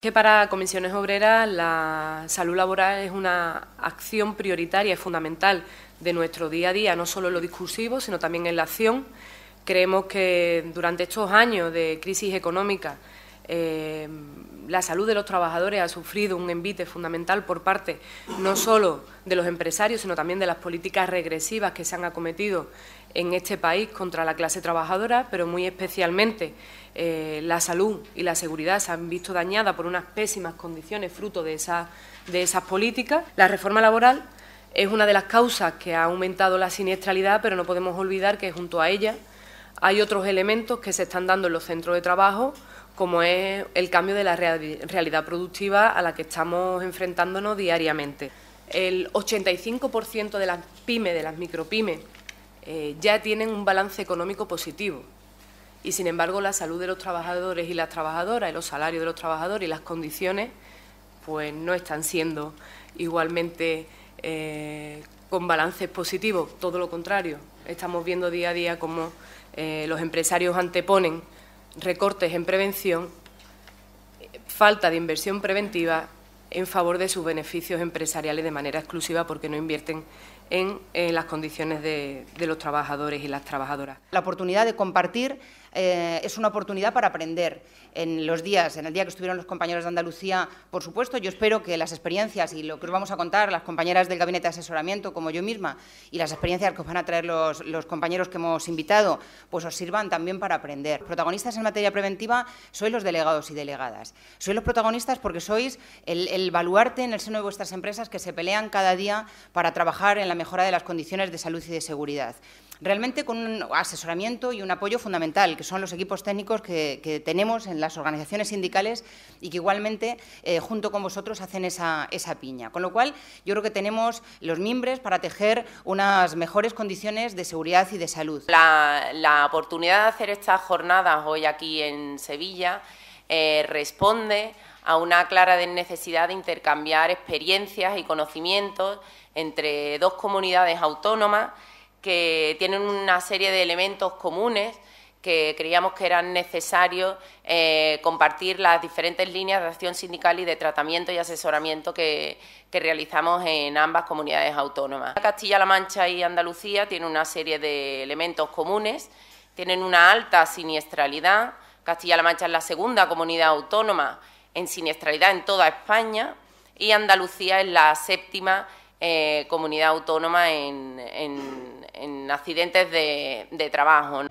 Que para comisiones obreras la salud laboral es una acción prioritaria y fundamental de nuestro día a día, no solo en lo discursivo, sino también en la acción. Creemos que durante estos años de crisis económica eh, la salud de los trabajadores ha sufrido un envite fundamental por parte no solo de los empresarios, sino también de las políticas regresivas que se han acometido en este país contra la clase trabajadora, pero muy especialmente eh, la salud y la seguridad se han visto dañadas por unas pésimas condiciones fruto de, esa, de esas políticas. La reforma laboral es una de las causas que ha aumentado la siniestralidad, pero no podemos olvidar que junto a ella hay otros elementos que se están dando en los centros de trabajo, como es el cambio de la realidad productiva a la que estamos enfrentándonos diariamente. El 85% de las pymes, de las micropymes, eh, ya tienen un balance económico positivo. Y sin embargo, la salud de los trabajadores y las trabajadoras, los salarios de los trabajadores y las condiciones, pues no están siendo igualmente eh, con balances positivos, todo lo contrario. Estamos viendo día a día cómo eh, los empresarios anteponen recortes en prevención, falta de inversión preventiva en favor de sus beneficios empresariales de manera exclusiva porque no invierten en eh, las condiciones de, los trabajadores y las trabajadoras. La oportunidad de compartir eh, es una oportunidad para aprender. En los días, en el día que estuvieron los compañeros de Andalucía, por supuesto, yo espero que las experiencias y lo que os vamos a contar, las compañeras del gabinete de asesoramiento, como yo misma, y las experiencias que os van a traer los, compañeros que hemos invitado, pues os sirvan también para aprender. Protagonistas en materia preventiva sois los delegados y delegadas. Sois los protagonistas porque sois el, el baluarte en el seno de vuestras empresas que se pelean cada día para trabajar en la mejora de las condiciones de salud y de seguridad. Realmente con un asesoramiento y un apoyo fundamental, que son los equipos técnicos que, tenemos en las organizaciones sindicales y que igualmente eh, junto con vosotros hacen esa, piña. Con lo cual, yo creo que tenemos los mimbres para tejer unas mejores condiciones de seguridad y de salud. La, la oportunidad de hacer estas jornadas hoy aquí en Sevilla eh, responde a una clara necesidad de intercambiar experiencias y conocimientos entre dos comunidades autónomas que tienen una serie de elementos comunes que creíamos que eran necesarios eh, compartir las diferentes líneas de acción sindical y de tratamiento y asesoramiento que, que realizamos en ambas comunidades autónomas. Castilla-La Mancha y Andalucía tienen una serie de elementos comunes, tienen una alta siniestralidad, Castilla-La Mancha es la segunda comunidad autónoma en siniestralidad en toda España y Andalucía es la séptima eh, comunidad autónoma en, accidentes de, de trabajo.